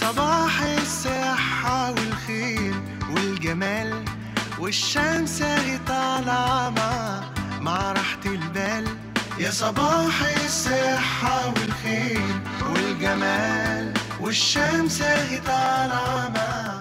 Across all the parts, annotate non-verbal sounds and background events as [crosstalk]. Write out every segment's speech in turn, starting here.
صباح الصحة والخير والجمال والشمس هي طالعة مع مع راحة البال يا صباح الصحة والخير والجمال والشمس هي طالعة مع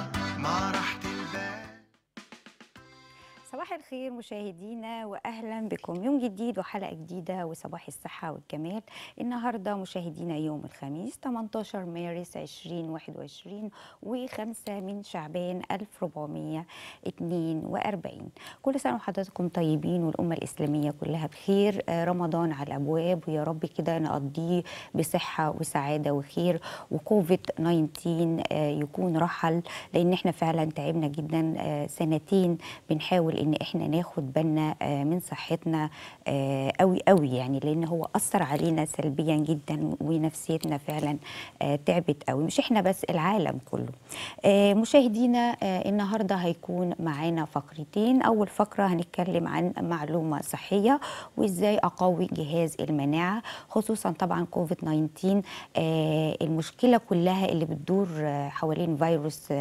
الخير مشاهدينا واهلا بكم يوم جديد وحلقه جديده وصباح الصحه والجمال النهارده مشاهدينا يوم الخميس 18 مارس 2021 و5 من شعبان 1442 كل سنه وحضراتكم طيبين والامه الاسلاميه كلها بخير آه، رمضان على الابواب ويا رب كده نقضيه بصحه وسعاده وخير وكوفيد 19 آه، يكون رحل لان احنا فعلا تعبنا جدا آه، سنتين بنحاول ان احنا يعني ناخد بالنا آه، من صحتنا قوي آه، قوي يعني لان هو اثر علينا سلبيا جدا ونفسيتنا فعلا آه، تعبت قوي مش احنا بس العالم كله مشاهدينا النهارده هيكون معانا فقرتين اول فقره هنتكلم عن معلومه صحيه وازاي اقوي جهاز المناعه خصوصا طبعا كوفيد 19 المشكله كلها اللي بتدور حوالين فيروس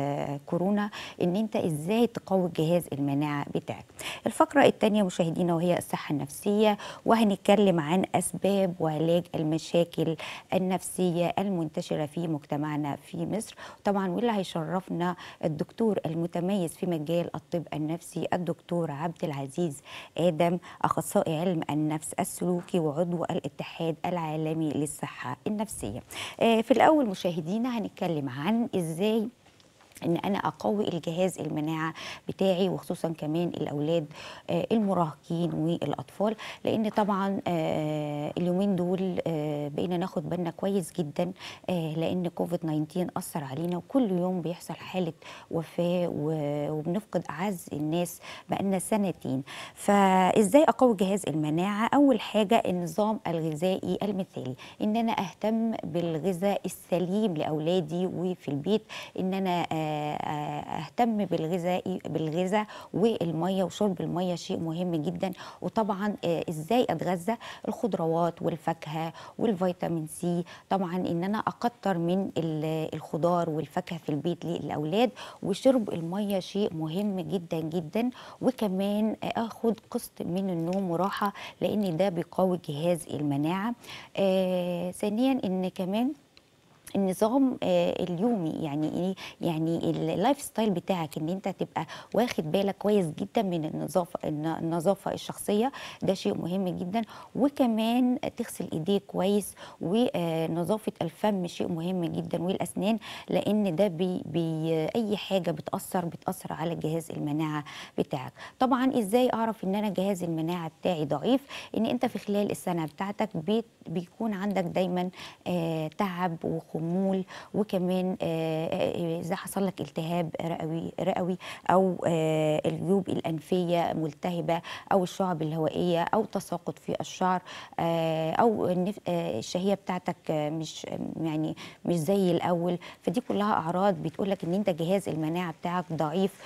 كورونا ان انت ازاي تقوي جهاز المناعه بتاعك الفقرة الثانية مشاهدينا وهي الصحة النفسية وهنتكلم عن أسباب وعلاج المشاكل النفسية المنتشرة في مجتمعنا في مصر طبعا واللي هيشرفنا الدكتور المتميز في مجال الطب النفسي الدكتور عبد العزيز آدم أخصائي علم النفس السلوكي وعضو الاتحاد العالمي للصحة النفسية آه، في الأول مشاهدينا هنتكلم عن إزاي ان انا اقوي الجهاز المناعه بتاعي وخصوصا كمان الاولاد آه، المراهقين والاطفال لان طبعا آه، اليومين دول آه، بقينا ناخد بالنا كويس جدا آه، لان كوفيد 19 اثر علينا وكل يوم بيحصل حاله وفاه وبنفقد اعز الناس بقالنا سنتين فازاي اقوي جهاز المناعه اول حاجه النظام الغذائي المثالي ان انا اهتم بالغذاء السليم لاولادي وفي البيت ان انا آه، آه، اهتم بالغذاء بالغذاء والميه وشرب الميه شيء مهم جدا وطبعا ازاي اتغذى الخضروات والفاكهه وال الفيتامين سي طبعا ان انا اكتر من الخضار والفاكهه في البيت للاولاد وشرب الميه شيء مهم جدا جدا وكمان اخد قسط من النوم وراحه لان ده بيقوي جهاز المناعه آه ثانيا ان كمان النظام آه، اليومي يعني إيه، يعني اللايف ستايل بتاعك ان انت تبقى واخد بالك كويس جدا من النظافه النظافه الشخصيه ده شيء مهم جدا وكمان تغسل ايديك كويس ونظافه آه، الفم شيء مهم جدا والاسنان لان ده بي بي اي حاجه بتاثر بتاثر على جهاز المناعه بتاعك طبعا ازاي اعرف ان انا جهاز المناعه بتاعي ضعيف ان انت في خلال السنه بتاعتك بيكون عندك دايما آه، تعب وخمول خمول وكمان آه، آه، آه، اذا حصل لك التهاب رئوي رئوي او الجيوب الانفيه ملتهبه او الشعب الهوائيه او تساقط في الشعر او الشهيه بتاعتك مش يعني مش زي الاول فدي كلها اعراض بتقول لك ان انت جهاز المناعه بتاعك ضعيف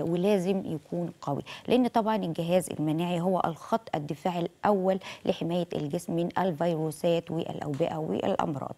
ولازم يكون قوي لان طبعا الجهاز المناعي هو الخط الدفاعي الاول لحمايه الجسم من الفيروسات والاوبئه والامراض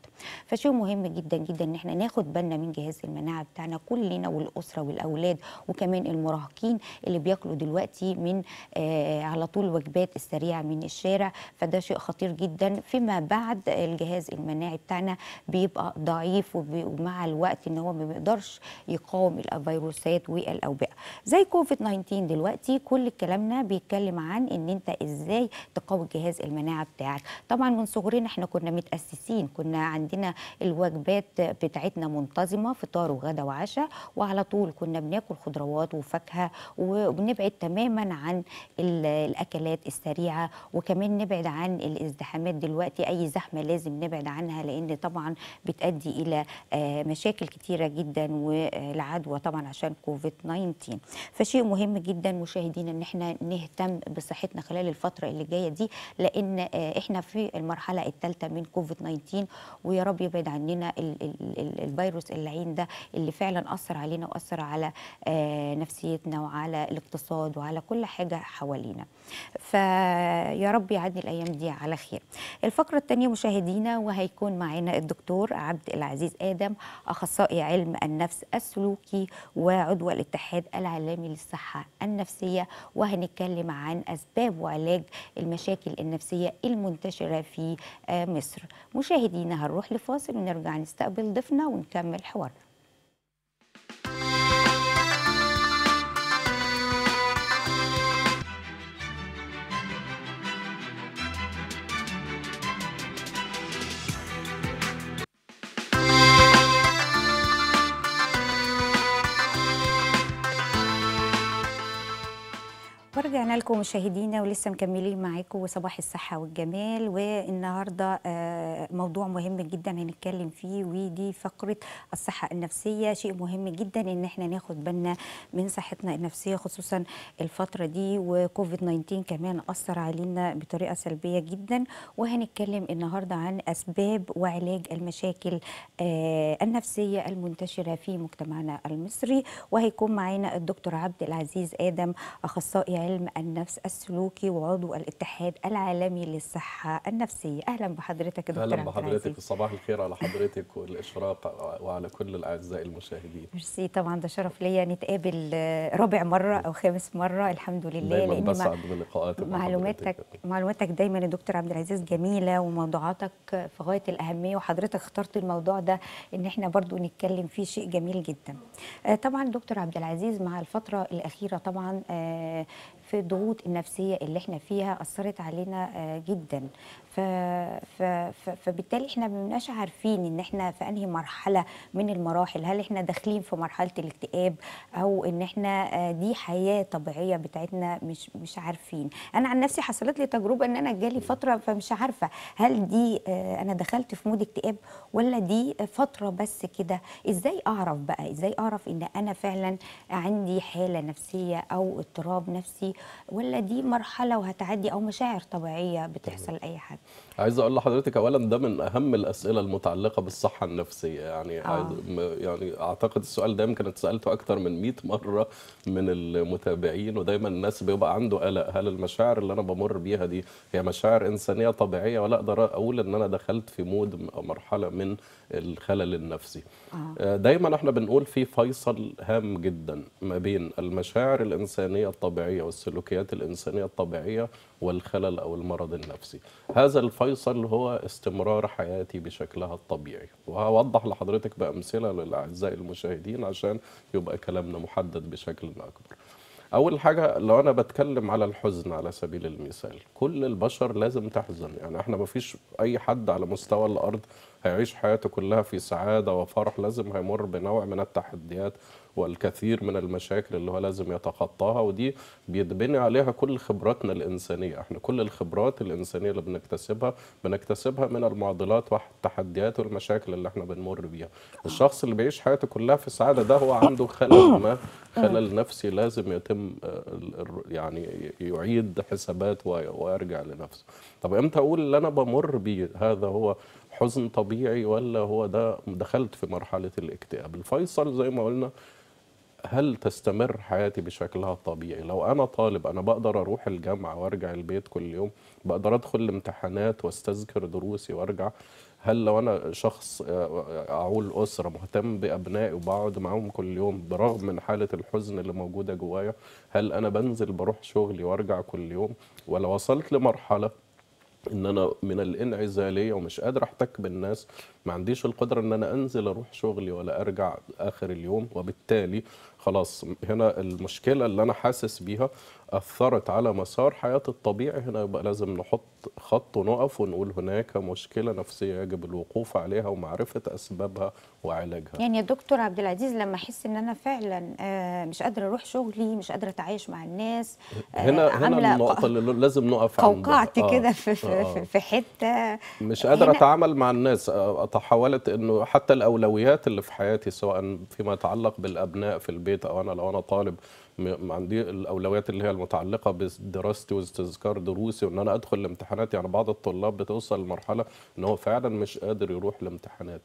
فشو مهم جدا جدا ان احنا ناخد بالنا من جهاز المناعه بتاعنا كلنا والاسره والاولاد وكمان المراهقين اللي بياكلوا دلوقتي من آه على طول وجبات السريعه من الشارع فده شيء خطير جدا فيما بعد الجهاز المناعي بتاعنا بيبقى ضعيف ومع الوقت ان هو ما بيقدرش يقاوم الفيروسات والاوبئه زي كوفيد 19 دلوقتي كل كلامنا بيتكلم عن ان انت ازاي تقوي جهاز المناعه بتاعك طبعا من صغرنا احنا كنا متاسسين كنا عندنا الوجبات بتاعتنا منتظمه فطار وغدا وعشاء وعلى طول كنا بناكل خضروات وفاكهه وبنبعد تماما عن الاكلات السريعه وكمان نبعد عن الازدحامات دلوقتي اي زحمه لازم نبعد عنها لان طبعا بتؤدي الى آه، مشاكل كتيره جدا والعدوى طبعا عشان كوفيد 19 فشيء مهم جدا مشاهدينا ان احنا نهتم بصحتنا خلال الفتره اللي جايه دي لان آه، احنا في المرحله الثالثه من كوفيد 19 ويا رب يبعد عن مننا الفيروس اللعين ده اللي فعلا اثر علينا واثر على آه، نفسيتنا وعلى الاقتصاد وعلى كل حاجه حوالينا فيا رب يعدي الايام دي على خير الفقره الثانيه مشاهدينا وهيكون معنا الدكتور عبد العزيز ادم اخصائي علم النفس السلوكي وعضو الاتحاد العالمي للصحه النفسيه وهنتكلم عن اسباب وعلاج المشاكل النفسيه المنتشره في آه، مصر مشاهدينا هنروح لفاصل ونرجع نستقبل ضيفنا ونكمل حوارنا رجعنا لكم مشاهدينا ولسه مكملين معاكم وصباح الصحة والجمال والنهاردة آه، موضوع مهم جدا هنتكلم فيه ودي فقرة الصحة النفسية شيء مهم جدا ان احنا ناخد بالنا من صحتنا النفسية خصوصا الفترة دي وكوفيد 19 كمان أثر علينا بطريقة سلبية جدا وهنتكلم النهاردة عن أسباب وعلاج المشاكل آه، النفسية المنتشرة في مجتمعنا المصري وهيكون معانا الدكتور عبد العزيز آدم أخصائي علم علم النفس السلوكي وعضو الاتحاد العالمي للصحه النفسيه اهلا بحضرتك دكتور اهلا بحضرتك صباح الخير على حضرتك والاشراق وعلى كل الاعزاء المشاهدين ميرسي طبعا ده شرف ليا نتقابل رابع مره او خامس مره الحمد لله دايما لان بسعد بلقاءاتك معلوماتك معلوماتك دايما يا دكتور عبد العزيز جميله وموضوعاتك في غايه الاهميه وحضرتك اخترت الموضوع ده ان احنا برضو نتكلم فيه شيء جميل جدا آه، طبعا دكتور عبد العزيز مع الفتره الاخيره طبعا آه، في الضغوط النفسيه اللي احنا فيها اثرت علينا آه، جدا ف... ف... ف... فبالتالي احنا ما بنبقاش عارفين ان احنا في انهي مرحله من المراحل هل احنا داخلين في مرحله الاكتئاب او ان احنا آه، دي حياه طبيعيه بتاعتنا مش مش عارفين انا عن نفسي حصلت لي تجربه ان انا جالي فتره فمش عارفه هل دي آه، انا دخلت في مود اكتئاب ولا دي فتره بس كده ازاي اعرف بقى ازاي اعرف ان انا فعلا عندي حاله نفسيه او اضطراب نفسي ولا دي مرحله وهتعدي او مشاعر طبيعيه بتحصل لاي حد عايز اقول لحضرتك اولا ده من اهم الاسئله المتعلقه بالصحه النفسيه يعني آه. يعني اعتقد السؤال ده يمكن اتسالته اكتر من 100 مره من المتابعين ودايما الناس بيبقى عنده قلق هل المشاعر اللي انا بمر بيها دي هي مشاعر انسانيه طبيعيه ولا اقدر اقول ان انا دخلت في مود او مرحله من الخلل النفسي آه. آه. دايما احنا بنقول في فيصل هام جدا ما بين المشاعر الإنسانية الطبيعية والسلوكيات الإنسانية الطبيعية والخلل أو المرض النفسي هذا الفيصل هو استمرار حياتي بشكلها الطبيعي وهوضح لحضرتك بأمثلة للأعزائي المشاهدين عشان يبقى كلامنا محدد بشكل أكبر اول حاجه لو انا بتكلم على الحزن على سبيل المثال كل البشر لازم تحزن يعني احنا ما فيش اي حد على مستوى الارض هيعيش حياته كلها في سعاده وفرح لازم هيمر بنوع من التحديات والكثير من المشاكل اللي هو لازم يتخطاها ودي بيتبني عليها كل خبراتنا الإنسانية احنا كل الخبرات الإنسانية اللي بنكتسبها بنكتسبها من المعضلات والتحديات والمشاكل اللي احنا بنمر بيها الشخص اللي بيعيش حياته كلها في السعادة ده هو عنده خلل ما خلل نفسي لازم يتم آه، يعني يعيد حسابات ويرجع لنفسه طب امتى اقول اللي انا بمر بيه هذا هو حزن طبيعي ولا هو ده دخلت في مرحله الاكتئاب الفيصل زي ما قلنا هل تستمر حياتي بشكلها الطبيعي لو انا طالب انا بقدر اروح الجامعه وارجع البيت كل يوم بقدر ادخل الامتحانات واستذكر دروسي وارجع هل لو انا شخص آه، اعول اسره مهتم بابنائي وبقعد معاهم كل يوم برغم من حاله الحزن اللي موجوده جوايا هل انا بنزل بروح شغلي وارجع كل يوم ولا وصلت لمرحله ان انا من الانعزاليه ومش قادر احتك بالناس ما عنديش القدره ان انا انزل اروح شغلي ولا ارجع اخر اليوم وبالتالي خلاص هنا المشكله اللي انا حاسس بيها اثرت على مسار حياتي الطبيعي هنا يبقى لازم نحط خط ونقف ونقول هناك مشكله نفسيه يجب الوقوف عليها ومعرفه اسبابها وعلاجها يعني يا دكتور عبد العزيز لما احس ان انا فعلا آه، مش قادره اروح شغلي مش قادره اتعايش مع الناس آه، هنا هنا النقطه اللي لازم نقف قوقعت آه كده في آه في آه. حته مش قادره اتعامل مع الناس تحولت انه حتى الاولويات اللي في حياتي سواء فيما يتعلق بالابناء في البيت البيت او انا لو انا طالب عندي الاولويات اللي هي المتعلقه بدراستي واستذكار دروسي وان انا ادخل الامتحانات يعني بعض الطلاب بتوصل لمرحله ان هو فعلا مش قادر يروح لامتحانات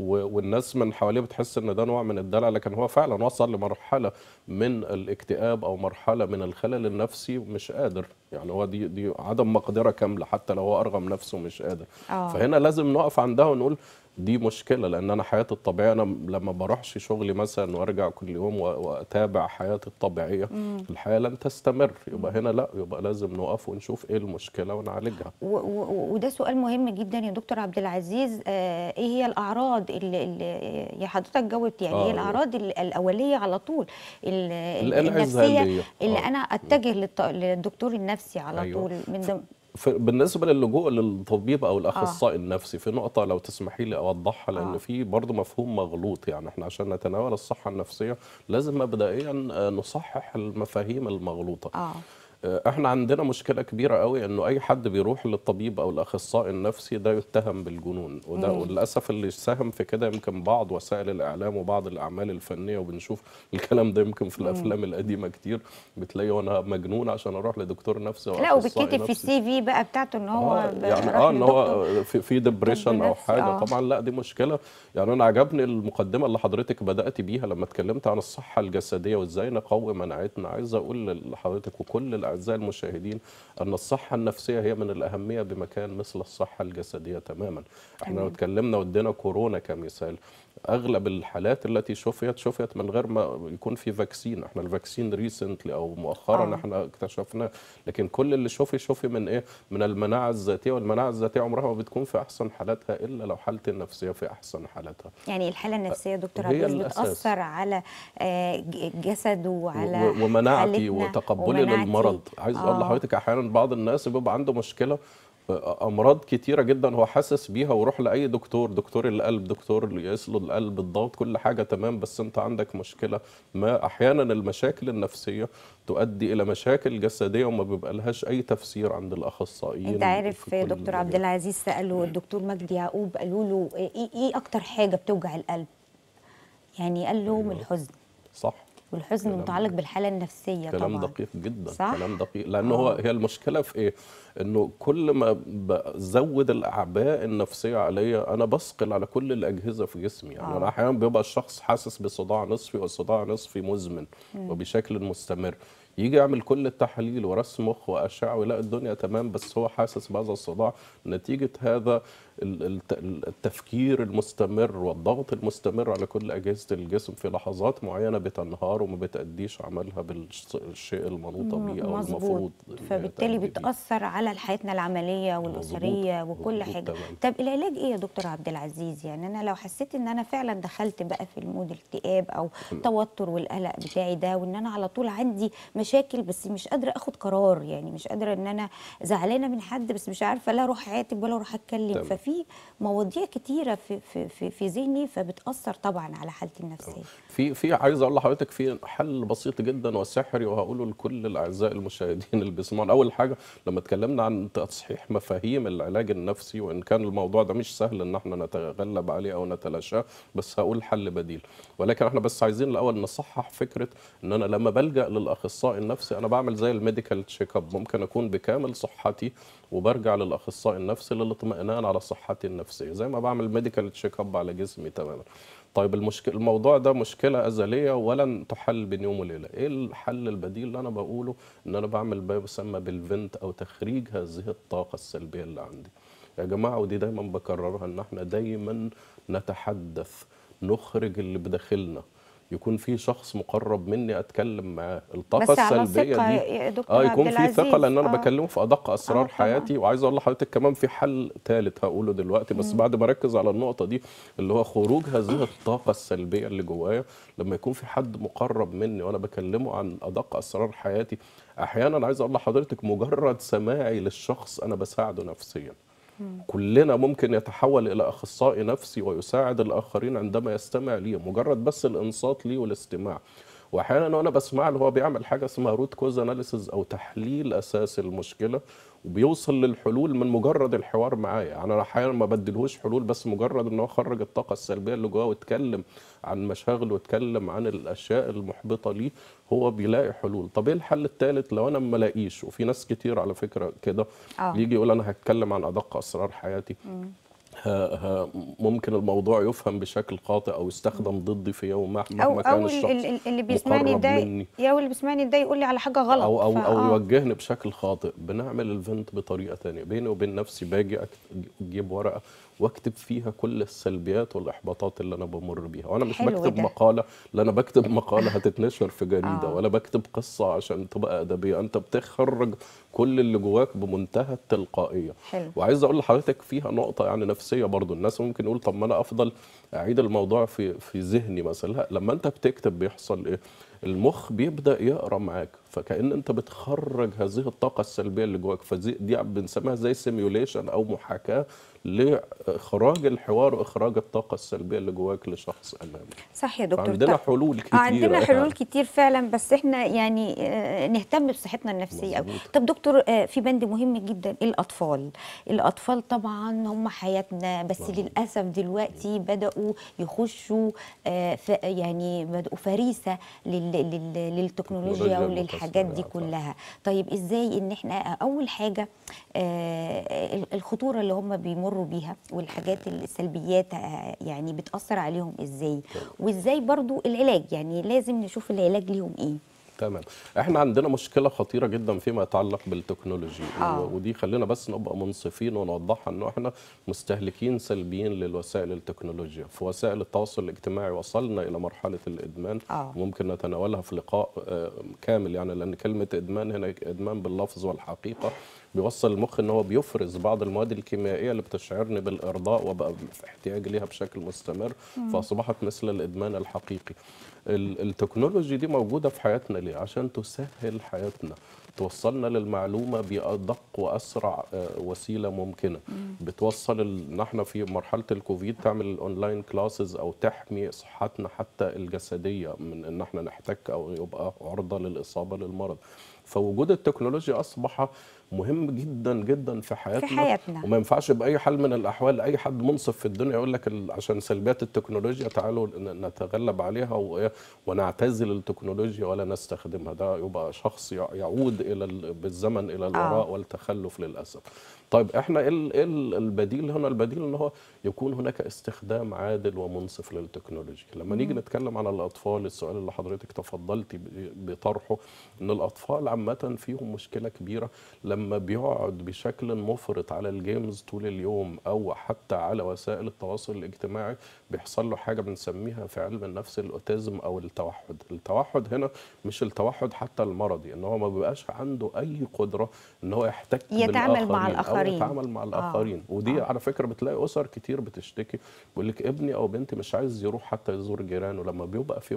والناس من حواليه بتحس ان ده نوع من الدلع لكن هو فعلا وصل لمرحله من الاكتئاب او مرحله من الخلل النفسي مش قادر يعني هو دي دي عدم مقدره كامله حتى لو هو ارغم نفسه مش قادر أوه. فهنا لازم نقف عندها ونقول دي مشكله لان انا حياتي الطبيعيه انا لما بروحش شغلي مثلا وارجع كل يوم واتابع حياتي الطبيعيه مم. الحياه لن تستمر يبقى هنا لا يبقى لازم نقف ونشوف ايه المشكله ونعالجها وده سؤال مهم جدا يا دكتور عبد العزيز آه ايه هي الاعراض اللي, اللي حضرتك جاوبت يعني إيه آه هي الاعراض الاوليه على طول النفسيه اللي آه. انا اتجه للدكتور النفسي على أيوة. طول من بالنسبه للجوء للطبيب او الاخصائي آه. النفسي في نقطه لو تسمحي لي اوضحها لان آه. في برضه مفهوم مغلوط يعني احنا عشان نتناول الصحه النفسيه لازم مبدئيا آه، نصحح المفاهيم المغلوطه آه. آه، احنا عندنا مشكله كبيره قوي انه اي حد بيروح للطبيب او الاخصائي النفسي ده يتهم بالجنون وده وللاسف اللي ساهم في كده يمكن بعض وسائل الاعلام وبعض الاعمال الفنيه وبنشوف [laughs] الكلام ده يمكن في الافلام القديمه كتير بتلاقي وانا مجنون عشان اروح لدكتور نفسي لا وبيتكتب في السي في بقى بتاعته ان هو آه يعني اه ان هو في, في ديبريشن او حاجه آه. طبعا لا دي مشكله يعني انا عجبني المقدمه اللي حضرتك بدات بيها لما اتكلمت عن الصحه الجسديه وازاي نقوي مناعتنا عايز اقول لحضرتك وكل الاعزاء المشاهدين أن الصحة النفسية هي من الأهمية بمكان مثل الصحة الجسدية تماما احنا لو اتكلمنا ودينا كورونا كمثال اغلب الحالات التي شفيت شفيت من غير ما يكون في فاكسين احنا الفاكسين ريسنتلي او مؤخرا آه. احنا اكتشفنا لكن كل اللي شفي شفي من ايه من المناعه الذاتيه والمناعه الذاتيه عمرها ما بتكون في احسن حالاتها الا لو حالتي النفسيه في احسن حالاتها يعني الحاله آه، النفسيه دكتور عبد بتاثر على آه، جسده وعلى ومناعتي وتقبلي للمرض عايز اقول آه. لحضرتك احيانا بعض الناس بيبقى عنده مشكله امراض كتيره جدا هو حاسس بيها وروح لاي دكتور دكتور القلب دكتور اللي له القلب الضغط كل حاجه تمام بس انت عندك مشكله ما احيانا المشاكل النفسيه تؤدي الى مشاكل جسديه وما بيبقى لهاش اي تفسير عند الاخصائيين انت عارف دكتور عبد العزيز ساله الدكتور مجدي يعقوب قالوا له إيه،, ايه ايه اكتر حاجه بتوجع القلب يعني قال لهم أيوه. الحزن صح والحزن متعلق بالحاله النفسيه كلام طبعا دقيق جدا صح؟ كلام دقيق لان آه. هو هي المشكله في ايه انه كل ما بزود الاعباء النفسيه عليا انا بثقل على كل الاجهزه في جسمي يعني انا آه. احيانا بيبقى الشخص حاسس بصداع نصفي والصداع نصفي مزمن م. وبشكل مستمر يجي يعمل كل التحاليل ورسم مخ واشعه ويلاقي الدنيا تمام بس هو حاسس بهذا الصداع نتيجه هذا التفكير المستمر والضغط المستمر على كل أجهزة الجسم في لحظات معينة بتنهار وما بتأديش عملها بالشيء المنوطة بيه أو المفروض فبالتالي بتأثر على حياتنا العملية والأسرية وكل حاجة تمام. طب العلاج إيه يا دكتور عبد العزيز يعني أنا لو حسيت إن أنا فعلا دخلت بقى في المود الاكتئاب أو التوتر والقلق بتاعي ده وإن أنا على طول عندي مشاكل بس مش قادرة أخد قرار يعني مش قادرة إن أنا زعلانة من حد بس مش عارفة لا أروح عاتب ولا أروح أتكلم ففي في مواضيع كتيره في في في, في ذهني فبتاثر طبعا على حالتي النفسيه في في عايز اقول لحضرتك في حل بسيط جدا وسحري وهقوله لكل الاعزاء المشاهدين اللي بيسمعونا اول حاجه لما اتكلمنا عن تصحيح مفاهيم العلاج النفسي وان كان الموضوع ده مش سهل ان احنا نتغلب عليه او نتلاشاه بس هقول حل بديل ولكن احنا بس عايزين الاول نصحح فكره ان انا لما بلجا للاخصائي النفسي انا بعمل زي الميديكال تشيك اب ممكن اكون بكامل صحتي وبرجع للاخصائي النفسي للاطمئنان على صحتي صحتي النفسيه زي ما بعمل ميديكال تشيك اب على جسمي تماما طيب المشكلة الموضوع ده مشكلة أزلية ولن تحل بين يوم وليلة، إيه الحل البديل اللي أنا بقوله؟ إن أنا بعمل ما يسمى بالفنت أو تخريج هذه الطاقة السلبية اللي عندي. يا جماعة ودي دايما بكررها إن إحنا دايما نتحدث، نخرج اللي بداخلنا، يكون في شخص مقرب مني اتكلم معاه الطاقه بس السلبيه على دي اه يكون في ثقه لان انا آه. بكلمه في ادق اسرار آه حياتي وعايز اقول لحضرتك كمان في حل ثالث هقوله دلوقتي بس مم. بعد ما اركز على النقطه دي اللي هو خروج هذه الطاقه السلبيه اللي جوايا لما يكون في حد مقرب مني وانا بكلمه عن ادق اسرار حياتي احيانا عايز اقول لحضرتك مجرد سماعي للشخص انا بساعده نفسيا كلنا ممكن يتحول الى اخصائي نفسي ويساعد الاخرين عندما يستمع لي مجرد بس الانصات ليه والاستماع واحيانا وانا بسمع له هو بيعمل حاجه اسمها روت كوز اناليسز او تحليل اساس المشكله وبيوصل للحلول من مجرد الحوار معايا انا احيانا ما بدلهوش حلول بس مجرد ان هو خرج الطاقه السلبيه اللي جواه واتكلم عن مشاغله واتكلم عن الاشياء المحبطه ليه هو بيلاقي حلول طب ايه الحل الثالث لو انا ما لاقيش وفي ناس كتير على فكره كده آه. يجي يقول انا هتكلم عن ادق اسرار حياتي ممكن الموضوع يفهم بشكل خاطئ او يستخدم ضدي في يوم ما مهما كان الشخص او اللي بيسمعني ده يا اللي بيسمعني ده يقول لي على حاجه غلط او او, أو يوجهني بشكل خاطئ بنعمل الفنت بطريقه ثانيه بيني وبين نفسي باجي اجيب ورقه واكتب فيها كل السلبيات والاحباطات اللي انا بمر بيها وانا مش بكتب ده. مقاله لا انا بكتب مقاله هتتنشر في جريده آه. ولا بكتب قصه عشان تبقى ادبيه انت بتخرج كل اللي جواك بمنتهى التلقائيه حلو. وعايز اقول لحضرتك فيها نقطه يعني نفسيه برضو الناس ممكن يقول طب ما انا افضل اعيد الموضوع في في ذهني مثلا لا لما انت بتكتب بيحصل ايه المخ بيبدا يقرا معاك فكان انت بتخرج هذه الطاقه السلبيه اللي جواك فدي بنسميها زي سيميوليشن او محاكاه لاخراج الحوار واخراج الطاقه السلبيه اللي جواك لشخص امامك صح يا دكتور آه، عندنا حلول كتير عندنا حلول كتير فعلا بس احنا يعني آه، نهتم بصحتنا النفسيه قوي طب دكتور آه، في بند مهم جدا الاطفال الاطفال طبعا هم حياتنا بس مزبوط. للاسف دلوقتي بداوا يخشوا يعني بداوا فريسه للتكنولوجيا وللحاجات دي كلها طيب ازاي ان احنا اول حاجه الخطوره اللي هم بيمروا بيمروا بيها والحاجات السلبيات آه، يعني بتأثر عليهم ازاي وازاي برضو العلاج يعني لازم نشوف العلاج ليهم ايه تمام احنا عندنا مشكله خطيره جدا فيما يتعلق بالتكنولوجيا آه. ودي خلينا بس نبقى منصفين ونوضحها انه احنا مستهلكين سلبيين للوسائل التكنولوجيا في وسائل التواصل الاجتماعي وصلنا الى مرحله الادمان آه. ممكن نتناولها في لقاء آه، كامل يعني لان كلمه ادمان هنا ادمان باللفظ والحقيقه بيوصل المخ ان هو بيفرز بعض المواد الكيميائيه اللي بتشعرني بالارضاء وبقى في احتياج ليها بشكل مستمر فاصبحت مثل الادمان الحقيقي التكنولوجي دي موجودة في حياتنا ليه؟ عشان تسهل حياتنا توصلنا للمعلومة بأدق وأسرع آه، وسيلة ممكنة بتوصل إن احنا في مرحلة الكوفيد تعمل أونلاين كلاسز أو تحمي صحتنا حتى الجسدية من إن احنا نحتك أو يبقى عرضة للإصابة للمرض فوجود التكنولوجيا أصبح مهم جدا جدا في حياتنا, في حياتنا. وما ينفعش باي حال من الاحوال اي حد منصف في الدنيا يقول لك عشان سلبيات التكنولوجيا تعالوا نتغلب عليها ونعتزل التكنولوجيا ولا نستخدمها ده يبقى شخص يعود الى بالزمن الى الوراء آه. والتخلف للاسف طيب احنا ايه, إيه البديل هنا البديل ان هو يكون هناك استخدام عادل ومنصف للتكنولوجيا لما نيجي نتكلم على الاطفال السؤال اللي حضرتك تفضلتي بطرحه ان الاطفال عامه فيهم مشكله كبيره لما لما بيقعد بشكل مفرط على الجيمز طول اليوم او حتى على وسائل التواصل الاجتماعي بيحصل له حاجه بنسميها في علم النفس الاوتيزم او التوحد التوحد هنا مش التوحد حتى المرضي ان هو ما بيبقاش عنده اي قدره ان هو يحتك يتعامل مع الاخرين أو يتعامل مع الاخرين آه. ودي آه. على فكره بتلاقي اسر كتير بتشتكي بيقول لك ابني او بنتي مش عايز يروح حتى يزور جيرانه لما بيبقى في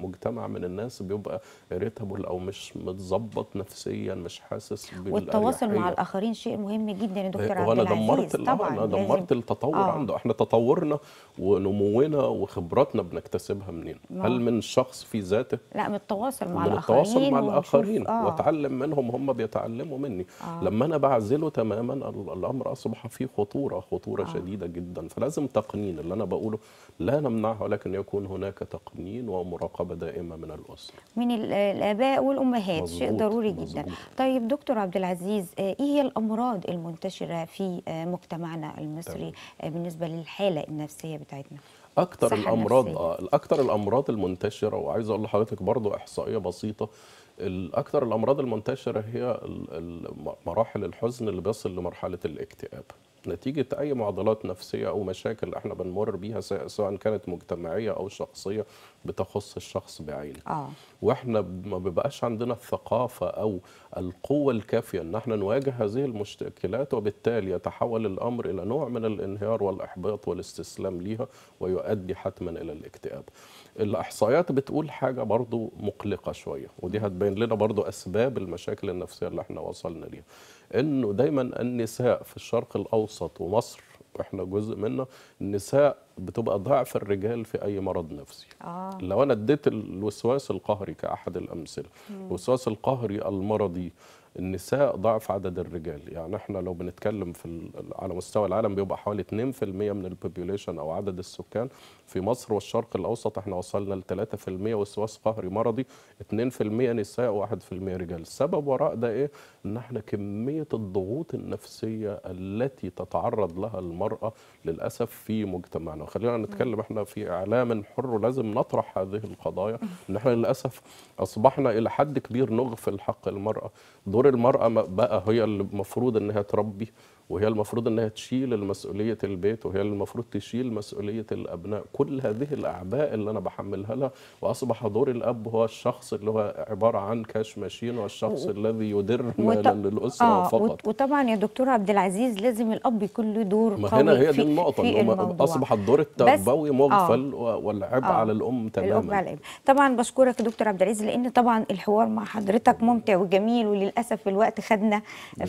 مجتمع من الناس بيبقى ريتابل او مش متظبط نفسيا مش حاسس بالاجواء التواصل مع الاخرين شيء مهم جدا يا دكتور عبد العزيز دمرت طبعا انا دمرت التطور آه. عنده احنا تطورنا ونمونا وخبراتنا بنكتسبها منين ما. هل من الشخص في ذاته لا من التواصل مع من الاخرين التواصل مع الاخرين آه. واتعلم منهم هم بيتعلموا مني آه. لما انا بعزله تماما الامر اصبح فيه خطوره خطوره آه. شديده جدا فلازم تقنين اللي انا بقوله لا نمنعه ولكن يكون هناك تقنين ومراقبه دائمه من الاسره من الاباء والامهات مزبوط. شيء ضروري مزبوط. جدا طيب دكتور عبد العزيز عزيز آه، ايه هي الامراض المنتشره في آه، مجتمعنا المصري آه، بالنسبه للحاله النفسيه بتاعتنا اكثر الامراض آه اكثر الامراض المنتشره وعايز اقول لحضرتك برضو احصائيه بسيطه الاكثر الامراض المنتشره هي مراحل الحزن اللي بيصل لمرحله الاكتئاب نتيجة أي معضلات نفسية أو مشاكل إحنا بنمر بيها سواء كانت مجتمعية أو شخصية بتخص الشخص بعينه آه. واحنا ما بيبقاش عندنا الثقافه او القوه الكافيه ان احنا نواجه هذه المشكلات وبالتالي يتحول الامر الى نوع من الانهيار والاحباط والاستسلام ليها ويؤدي حتما الى الاكتئاب الاحصائيات بتقول حاجه برضو مقلقه شويه ودي هتبين لنا برضو اسباب المشاكل النفسيه اللي احنا وصلنا ليها انه دايما النساء في الشرق الاوسط ومصر واحنا جزء منه النساء بتبقى ضعف الرجال في اي مرض نفسي آه. لو انا اديت الوسواس القهري كاحد الامثله الوسواس القهري المرضي النساء ضعف عدد الرجال يعني احنا لو بنتكلم في على مستوى العالم بيبقى حوالي 2% من البوبوليشن او عدد السكان في مصر والشرق الاوسط احنا وصلنا ل 3% وسواس قهري مرضي 2% نساء و1% رجال السبب وراء ده ايه ان احنا كميه الضغوط النفسيه التي تتعرض لها المراه للاسف في مجتمعنا خلينا نتكلم احنا في اعلام حر لازم نطرح هذه القضايا ان احنا للاسف اصبحنا الى حد كبير نغفل حق المراه دور المرأة بقى هي اللي المفروض انها تربي وهي المفروض انها تشيل مسؤوليه البيت وهي المفروض تشيل مسؤوليه الابناء كل هذه الاعباء اللي انا بحملها لها واصبح دور الاب هو الشخص اللي هو عباره عن كاش ماشين والشخص و... الذي يدر مالا وط... للاسره آه فقط وطبعا يا دكتور عبد العزيز لازم الاب يكون له دور ما هنا هي دي النقطه اللي اصبح الدور التربوي آه. مغفل آه والعبء آه على الام تماما الأم على طبعا بشكرك يا دكتور عبد العزيز لان طبعا الحوار مع حضرتك ممتع وجميل وللاسف الوقت خدنا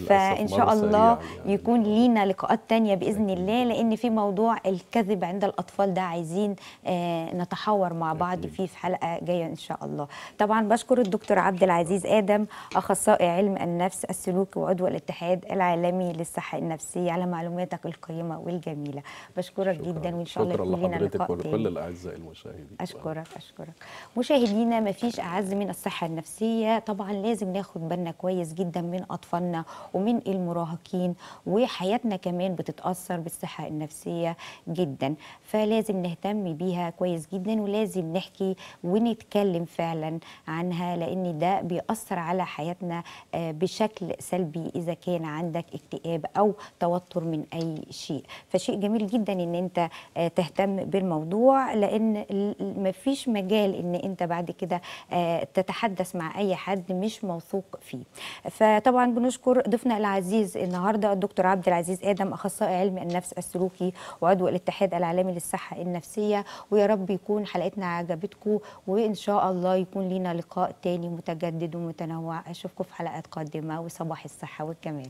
فان شاء الله يعني. يكون يكون لينا لقاءات تانية باذن الله لان في موضوع الكذب عند الاطفال ده عايزين آه، نتحاور مع بعض فيه في حلقه جايه ان شاء الله طبعا بشكر الدكتور عبد العزيز ادم اخصائي علم النفس السلوكي وعضو الاتحاد العالمي للصحه النفسيه على معلوماتك القيمه والجميله بشكرك شكرا. جدا وان شاء الله يكون لنا لقاء تاني ولكل الاعزاء المشاهدين اشكرك اشكرك مشاهدينا ما فيش اعز من الصحه النفسيه طبعا لازم ناخد بالنا كويس جدا من اطفالنا ومن المراهقين و وحياتنا كمان بتتاثر بالصحه النفسيه جدا فلازم نهتم بيها كويس جدا ولازم نحكي ونتكلم فعلا عنها لان ده بيأثر على حياتنا آه، بشكل سلبي اذا كان عندك اكتئاب او توتر من اي شيء فشيء جميل جدا ان انت آه، تهتم بالموضوع لان مفيش مجال ان انت بعد كده آه، تتحدث مع اي حد مش موثوق فيه فطبعا بنشكر ضيفنا العزيز النهارده الدكتور دكتور عبد العزيز ادم اخصائي علم النفس السلوكي وعضو الاتحاد العالمي للصحه النفسيه ويا رب يكون حلقتنا عجبتكم وان شاء الله يكون لينا لقاء تاني متجدد ومتنوع اشوفكم في حلقات قادمه وصباح الصحه والجمال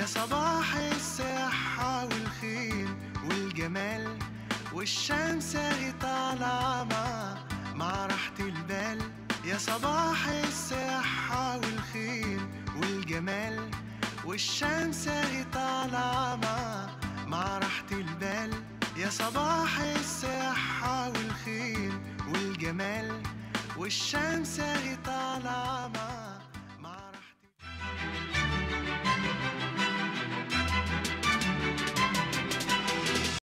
يا صباح الصحة والخير والجمال والشمس اهي طالعة مع مع راحة البال يا صباح الصحة والخير والجمال والشمس اهي طالعة مع مع راحة البال يا صباح الصحة والخير والجمال والشمس هي طالعة مع